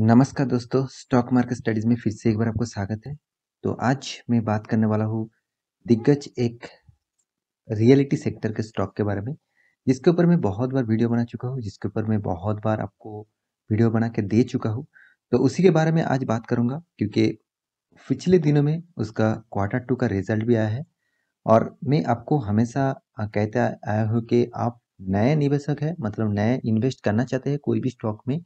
नमस्कार दोस्तों stock market studies में फिर से एक बार आपको स्वागत है तो आज मैं बात करने वाला हूँ दिग्गज एक रियलिटी सेक्टर के स्टॉक के बारे में जिसके ऊपर मैं बहुत बार वीडियो बना चुका हूँ जिसके ऊपर मैं बहुत बार आपको वीडियो बना के दे चुका हूँ तो उसी के बारे में आज बात करूंगा क्योंकि पिछले दिनों में उसका क्वार्टर टू का रिजल्ट भी आया है और मैं आपको हमेशा कहते आया हूँ कि आप नए निवेशक है मतलब नए इन्वेस्ट करना चाहते हैं कोई भी स्टॉक में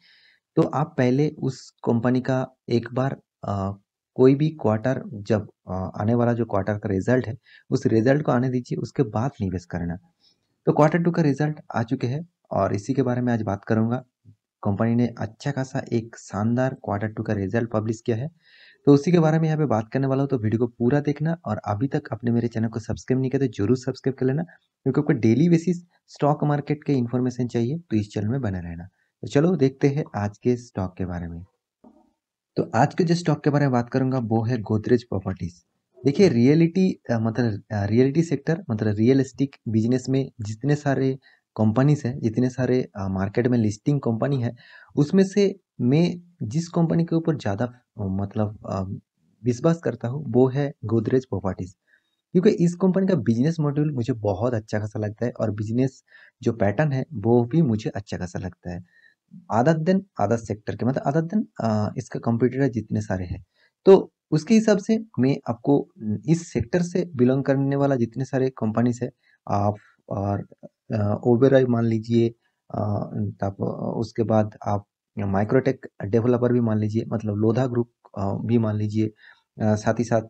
तो आप पहले उस कंपनी का एक बार आ, कोई भी क्वार्टर जब आ, आने वाला जो क्वार्टर का रिजल्ट है उस रिजल्ट को आने दीजिए उसके बाद निवेश करना तो क्वार्टर टू का रिजल्ट आ चुके हैं और इसी के बारे में आज बात करूंगा कंपनी ने अच्छा खासा एक शानदार क्वार्टर टू का रिजल्ट पब्लिश किया है तो उसी के बारे में यहाँ पे बात करने वाला हूँ तो वीडियो को पूरा देखना और अभी तक आपने मेरे चैनल को सब्सक्राइब नहीं किया तो जरूर सब्सक्राइब कर लेना क्योंकि आपको डेली बेसिस स्टॉक मार्केट के इन्फॉर्मेशन चाहिए तो इस चैनल में बने रहना तो चलो देखते हैं आज के स्टॉक के बारे में तो आज के जिस स्टॉक के बारे में बात करूंगा वो है गोदरेज प्रॉपर्टीज देखिए रियलिटी मतलब रियलिटी सेक्टर मतलब रियलिस्टिक बिजनेस में जितने सारे कंपनीज हैं जितने सारे मार्केट में लिस्टिंग कंपनी है उसमें से मैं जिस कंपनी के ऊपर ज़्यादा मतलब विश्वास करता हूँ वो है गोदरेज प्रॉपर्टीज़ क्योंकि इस कंपनी का बिजनेस मॉड्यूल मुझे बहुत अच्छा खासा लगता है और बिजनेस जो पैटर्न है वो भी मुझे अच्छा खासा लगता है आदत दिन आदत सेक्टर के मतलब आदत दिन इसका कंप्यूटर जितने सारे हैं तो उसके हिसाब से मैं आपको इस सेक्टर से बिलोंग करने वाला जितने सारे कंपनीज है आप और ओबेरॉय मान लीजिए तब उसके बाद आप माइक्रोटेक डेवलपर भी मान लीजिए मतलब लोधा ग्रुप भी मान लीजिए साथ ही साथ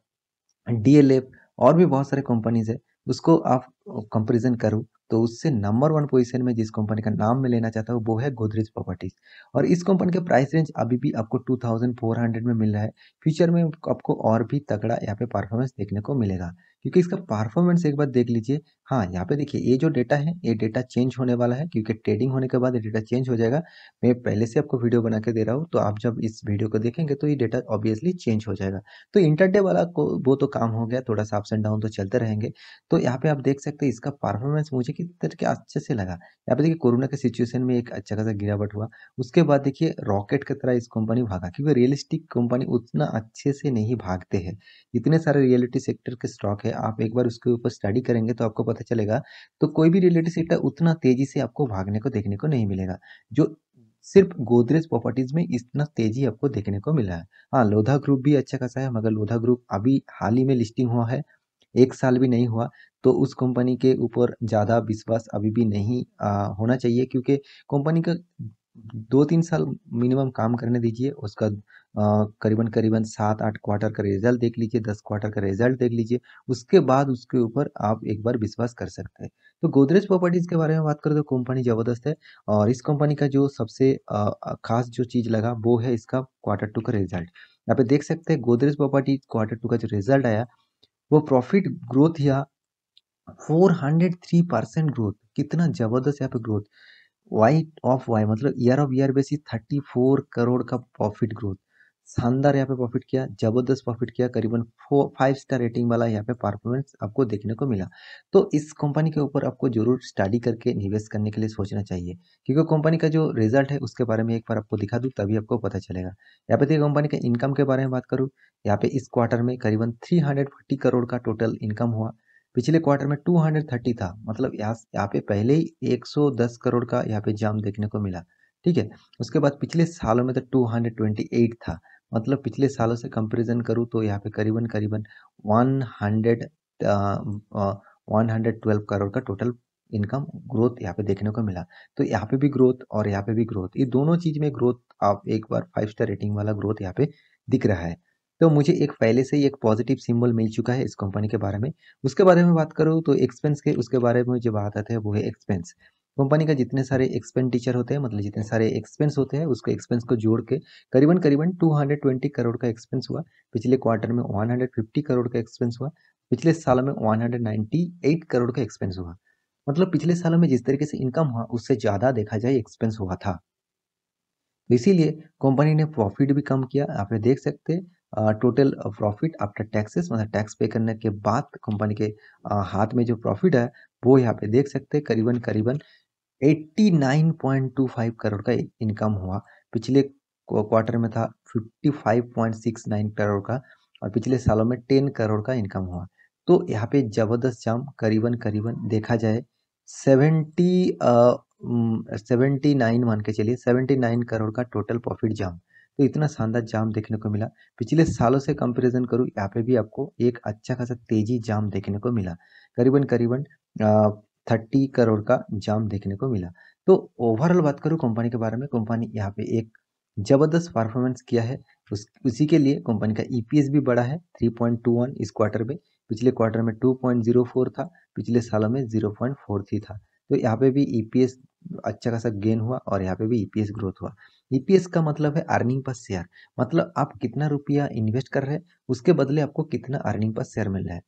डीएलएफ और भी बहुत सारे कंपनीज है उसको आप कंपेरिजन करो तो उससे नंबर वन पोजीशन में जिस कंपनी का नाम मैं लेना चाहता हूँ वो है गोदरेज प्रॉपर्टीज़ और इस कंपनी का प्राइस रेंज अभी भी आपको 2400 में मिल रहा है फ्यूचर में आपको और भी तगड़ा यहाँ पे परफॉर्मेंस देखने को मिलेगा क्योंकि इसका परफॉर्मेंस एक बार देख लीजिए हाँ यहाँ पे देखिए ये जो डेटा है ये डेटा चेंज होने वाला है क्योंकि ट्रेडिंग होने के बाद ये डेटा चेंज हो जाएगा मैं पहले से आपको वीडियो बना के दे रहा हूँ तो आप जब इस वीडियो को देखेंगे तो ये डेटा ऑब्वियसली चेंज हो जाएगा तो इंटरडे वाला को वो तो काम हो गया थोड़ा सा अप्स एंड डाउन तो चलते रहेंगे तो यहाँ पे आप देख सकते हैं इसका परफॉर्मेंस मुझे किस तरीके अच्छे से लगा यहाँ पे देखिए कोरोना के सिचुएशन में एक अच्छा खासा गिरावट हुआ उसके बाद देखिए रॉकेट की तरह इस कंपनी भागा क्योंकि रियलिस्टिक कंपनी उतना अच्छे से नहीं भागते हैं इतने सारे रियलिटी सेक्टर के स्टॉक है आप एक बार उसके ऊपर स्टडी करेंगे तो आपको पता करते चलेगा तो कोई भी रिलेटिव सेक्टर उतना तेजी से आपको भागने को देखने को नहीं मिलेगा जो सिर्फ गोदरेज प्रॉपर्टीज में इतना तेजी आपको देखने को मिला है हाँ लोधा ग्रुप भी अच्छा खासा है मगर लोधा ग्रुप अभी हाल ही में लिस्टिंग हुआ है एक साल भी नहीं हुआ तो उस कंपनी के ऊपर ज़्यादा विश्वास अभी भी नहीं आ, होना चाहिए क्योंकि कंपनी का दो तीन साल मिनिमम काम करने दीजिए उसका करीबन करीबन सात आठ क्वार्टर का रिजल्ट देख लीजिए दस क्वार्टर का रिजल्ट देख लीजिए उसके बाद उसके ऊपर आप एक बार विश्वास कर सकते हैं तो गोदरेज प्रॉपर्टीज़ के बारे में बात करें तो कंपनी ज़बरदस्त है और इस कंपनी का जो सबसे खास जो चीज़ लगा वो है इसका क्वार्टर टू का रिजल्ट यहाँ पे देख सकते हैं गोदरेज प्रॉपर्टी क्वार्टर टू का जो रिजल्ट आया वो प्रॉफिट ग्रोथ या फोर परसेंट ग्रोथ कितना ज़बरदस्त यहाँ पे ग्रोथ वाई ऑफ वाई मतलब year of year basis 34 crore का प्रॉफिट ग्रोथ शानदार यहाँ पे प्रॉफिट किया जबरदस्त प्रॉफिट किया करीबन फोर फाइव स्टार रेटिंग वाला यहाँ पे परफॉर्मेंस आपको देखने को मिला तो इस कंपनी के ऊपर आपको जरूर स्टडी करके निवेश करने के लिए सोचना चाहिए क्योंकि कंपनी का जो रिजल्ट है उसके बारे में एक बार आपको दिखा दूँ तभी आपको पता चलेगा यहाँ पे देखिए कंपनी का इनकम के बारे में बात करूँ यहाँ पे इस क्वार्टर में करीबन थ्री करोड़ का टोटल इनकम हुआ पिछले क्वार्टर में टू था मतलब यहाँ पे पहले ही एक करोड़ का यहाँ पे जाम देखने को मिला ठीक है उसके बाद पिछले सालों में तो टू था मतलब पिछले सालों से कंपैरिजन करूँ तो यहाँ पे करीबन करीबन one hundred one hundred twelve crore का टोटल इनकम ग्रोथ यहाँ पे देखने को मिला तो यहाँ पे भी ग्रोथ और यहाँ पे भी ग्रोथ ये दोनों चीज़ में ग्रोथ आप एक बार फाइव स्टार रेटिंग वाला ग्रोथ यहाँ पे दिख रहा है तो मुझे एक पहले से ही एक पॉजिटिव सिंबल मिल चुका है इस कंपनी के बारे में उसके बारे में बात करूँ तो एक्सपेंस के उसके बारे में जो बात आते हैं वो है एक्सपेंस कंपनी का जितने सारे एक्सपेंडिचर होते हैं मतलब जितने सारे एक्सपेंस होते हैं उसके एक्सपेंस को जोड़ के करीबन करीबन 220 करोड़ का एक्सपेंस हुआ पिछले क्वार्टर में 150 करोड़ का एक्सपेंस हुआ पिछले साल में 198 करोड़ का एक्सपेंस हुआ मतलब पिछले सालों में जिस तरीके से इनकम हुआ उससे ज़्यादा देखा जाए एक्सपेंस हुआ था इसीलिए कंपनी ने प्रॉफिट भी कम किया आप देख सकते टोटल प्रॉफिट आफ्टर टैक्सेस मतलब टैक्स पे करने के बाद कंपनी के हाथ में जो प्रॉफिट है वो यहाँ पे देख सकते हैं करीबन करीबन 89.25 करोड़ का इनकम हुआ पिछले क्वार्टर में था 55.69 करोड़ का और पिछले सालों में 10 करोड़ का इनकम हुआ तो यहाँ पे ज़बरदस्त जाम करीबन करीबन देखा जाए 70 सेवेंटी नाइन मान के चलिए 79 नाइन करोड़ का टोटल प्रॉफिट जाम तो इतना शानदार जाम देखने को मिला पिछले सालों से कंपैरिजन करूँ यहाँ पे भी आपको एक अच्छा खासा तेजी जाम देखने को मिला करीबन करीबन थर्टी करोड़ का जाम देखने को मिला तो ओवरऑल बात करूँ कंपनी के बारे में कंपनी यहाँ पे एक ज़बरदस्त परफॉर्मेंस किया है उस उसी के लिए कंपनी का ईपीएस e भी बढ़ा है 3.21 इस क्वार्टर में पिछले क्वार्टर में 2.04 था पिछले सालों में 0.43 था तो यहाँ पे भी ईपीएस e अच्छा खासा गेन हुआ और यहाँ पे भी ईपीएस e ग्रोथ हुआ ईपीएस का मतलब है अर्निंग पर शेयर मतलब आप कितना रुपया इन्वेस्ट कर रहे हैं उसके बदले आपको कितना अर्निंग पर शेयर मिल रहा है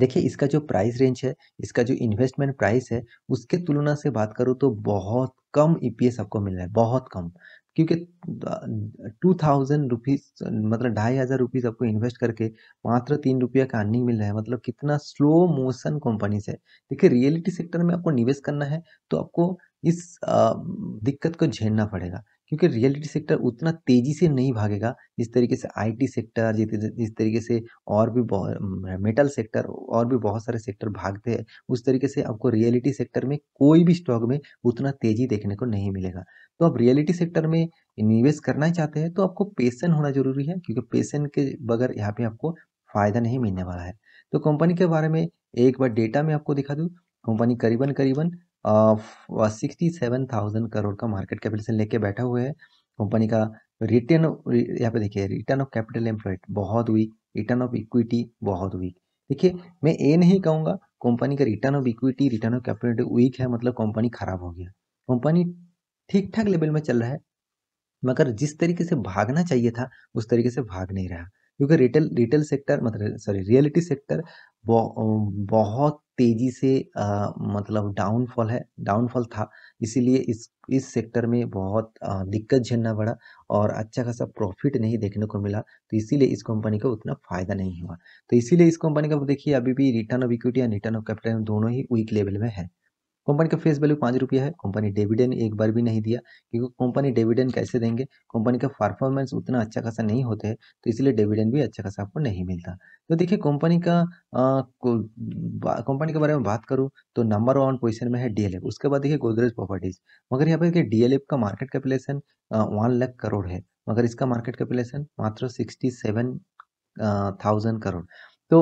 देखिए इसका जो प्राइस रेंज है इसका जो इन्वेस्टमेंट प्राइस है उसके तुलना से बात करूँ तो बहुत कम ईपीएस e आपको मिल रहा है बहुत कम क्योंकि टू थाउजेंड रुपीज़ मतलब ढाई हज़ार रुपीज़ आपको इन्वेस्ट करके मात्र तीन रुपया का अर्निंग मिल रहा है मतलब कितना स्लो मोशन कंपनीज है देखिए रियलिटी सेक्टर में आपको निवेश करना है तो आपको इस दिक्कत को झेलना पड़ेगा क्योंकि रियलिटी सेक्टर उतना तेज़ी से नहीं भागेगा जिस तरीके से आईटी सेक्टर जिस तरीके से और भी मेटल सेक्टर और भी बहुत सारे सेक्टर भागते हैं उस तरीके से आपको रियलिटी सेक्टर में कोई भी स्टॉक में उतना तेज़ी देखने को नहीं मिलेगा तो आप रियलिटी सेक्टर में निवेश करना चाहते हैं तो आपको पेशेंट होना जरूरी है क्योंकि पेशेंट के बगैर यहाँ पे आपको फ़ायदा नहीं मिलने वाला है तो कंपनी के बारे में एक बार डेटा में आपको दिखा दूँ कंपनी करीबन करीबन सिक्सटी सेवन थाउजेंड करोड़ का मार्केट कैपिटल लेके बैठा हुआ है कंपनी का रिटर्न यहाँ पे देखिए रिटर्न ऑफ कैपिटल एम्प्लॉयड बहुत वीक रिटर्न ऑफ इक्विटी बहुत वीक देखिए मैं ये नहीं कहूँगा कंपनी का return of equity return of capital weak है मतलब कंपनी खराब हो गया कंपनी ठीक ठाक लेवल में चल रहा है मगर जिस तरीके से भागना चाहिए था उस तरीके से भाग नहीं रहा क्योंकि रिटेल रिटेल सेक्टर मतलब सॉरी रियलिटी सेक्टर बहुत तेज़ी से मतलब डाउनफॉल है डाउनफॉल था इसीलिए इस इस सेक्टर में बहुत दिक्कत झेलना पड़ा और अच्छा खासा प्रॉफिट नहीं देखने को मिला तो इसीलिए इस कंपनी का उतना फ़ायदा नहीं हुआ तो इसीलिए इस कंपनी का देखिए अभी भी return of equity and return of capital दोनों ही वीक लेवल में है कंपनी का फेस वैल्यू पाँच रुपया है कंपनी डिविडेंड एक बार भी नहीं दिया क्योंकि कंपनी डिविडेंड कैसे देंगे कंपनी का परफॉर्मेंस उतना अच्छा खासा नहीं होते है तो इसलिए डिविडेंड भी अच्छा खासा आपको नहीं मिलता तो देखिए कंपनी का कंपनी के बारे में बात करूँ तो नंबर वन पोजिशन में है डी उसके बाद देखिए गोदरेज प्रॉपर्टीज मगर यहाँ पर देखिए डी का market capitalization one lakh crore है मगर इसका मार्केट कैपिलेशन मात्र सिक्सटी थाउजेंड करोड़ तो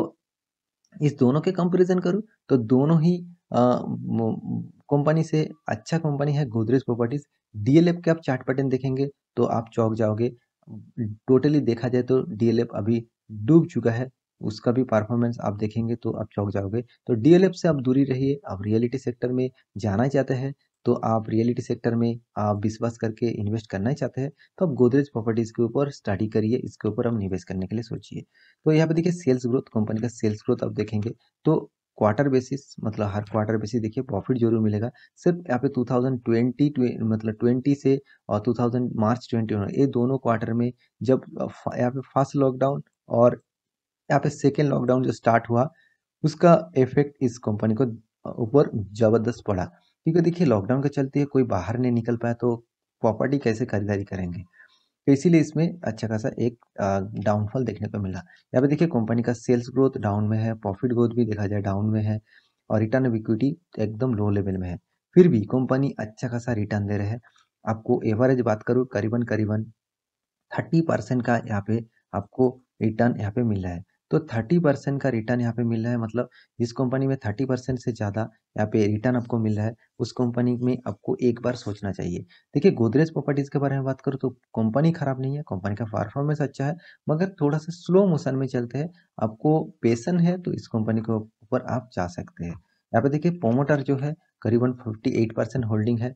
इस दोनों के कंपेरिजन करूँ तो दोनों ही कंपनी से अच्छा कंपनी है गोदरेज प्रॉपर्टीज डीएलएफ के आप चार्ट पैटर्न देखेंगे तो आप चौक जाओगे टोटली देखा जाए तो डीएलएफ अभी डूब चुका है उसका भी परफॉर्मेंस आप देखेंगे तो आप चौक जाओगे तो डीएलएफ से आप दूरी रहिए आप रियलिटी सेक्टर में जाना चाहते हैं तो आप रियलिटी सेक्टर में आप विश्वास करके इन्वेस्ट करना चाहते हैं तो आप गोदरेज प्रॉपर्टीज़ के ऊपर स्टडी करिए इसके ऊपर हम निवेश करने के लिए सोचिए तो यहाँ पे देखिए सेल्स ग्रोथ कंपनी का सेल्स ग्रोथ आप देखेंगे तो क्वार्टर बेसिस मतलब हर क्वार्टर बेसिस देखिए प्रॉफिट जरूर मिलेगा सिर्फ यहाँ पे 2020 मतलब 20 से और 2000 मार्च 21 ये दोनों क्वार्टर में जब यहाँ पे फर्स्ट लॉकडाउन और यहाँ पे सेकेंड लॉकडाउन जो स्टार्ट हुआ उसका इफेक्ट इस कंपनी को ऊपर ज़बरदस्त पड़ा क्योंकि देखिए लॉकडाउन के चलते कोई बाहर नहीं निकल पाया तो प्रॉपर्टी कैसे खरीदारी करेंगे तो इसीलिए इसमें अच्छा खासा एक डाउनफॉल देखने को मिला यहाँ पे देखिए कंपनी का सेल्स ग्रोथ डाउन में है प्रॉफिट ग्रोथ भी देखा जाए डाउन में है और रिटर्न ऑफ इक्विटी एकदम लो लेवल में है फिर भी कंपनी अच्छा खासा रिटर्न दे रहे हैं आपको एवरेज बात करूँ करीबन करीबन थर्टी परसेंट का यहाँ पे आपको रिटर्न यहाँ पे मिल रहा है तो थर्टी परसेंट का रिटर्न यहाँ पे मिल रहा है मतलब जिस कंपनी में थर्टी परसेंट से ज़्यादा यहाँ पे रिटर्न आपको मिल रहा है उस कंपनी में आपको एक बार सोचना चाहिए देखिए गोदरेज प्रॉपर्टीज़ के बारे में बात करूँ तो कंपनी ख़राब नहीं है कंपनी का परफॉर्मेंस अच्छा है मगर थोड़ा सा स्लो मोशन में चलते हैं आपको पेशन है तो इस कंपनी के ऊपर आप जा सकते हैं यहाँ पे देखिए प्रोमोटर जो है करीबन 58 परसेंट होल्डिंग है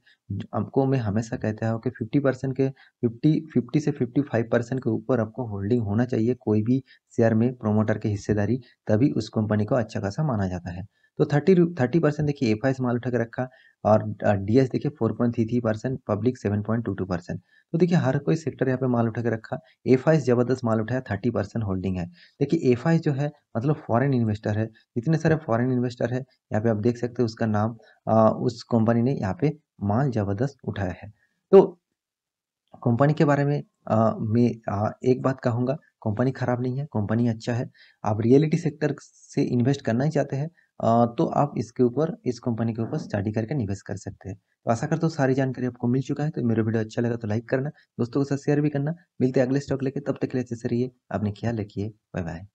आपको मैं हमेशा कहता हूँ कि 50 परसेंट के 50 50 से 55 परसेंट के ऊपर आपको होल्डिंग होना चाहिए कोई भी शेयर में प्रोमोटर की हिस्सेदारी तभी उस कंपनी को अच्छा खासा माना जाता है तो थर्टी थर्टी परसेंट देखिए एफ आई स्मॉल उठा के रखा और डी एस देखिए four point three three percent public seven point two two percent तो देखिए हर कोई सेक्टर यहाँ पे माल उठा के रखा एफ आई जबरदस्त माल उठाया थर्टी परसेंट होल्डिंग है देखिए एफ आई जो है मतलब फॉरेन इन्वेस्टर है जितने सारे फॉरेन इन्वेस्टर है यहाँ पे आप देख सकते हो उसका नाम आ, उस कंपनी ने यहाँ पे माल जबरदस्त उठाया है तो कंपनी के बारे में आ, मैं आ, एक बात कहूँगा कंपनी खराब नहीं है कंपनी अच्छा है आप रियलिटी सेक्टर से इन्वेस्ट करना ही चाहते हैं तो आप इसके ऊपर इस कंपनी के ऊपर स्टडी करके निवेश कर सकते हैं तो आशा करता हूँ सारी जानकारी आपको मिल चुका है तो मेरा वीडियो अच्छा लगा तो लाइक करना दोस्तों के साथ शेयर भी करना मिलते हैं अगले स्टॉक लेके तब तक के लिए अच्छे से रहिए आपने ख्याल रखिए बाय बाय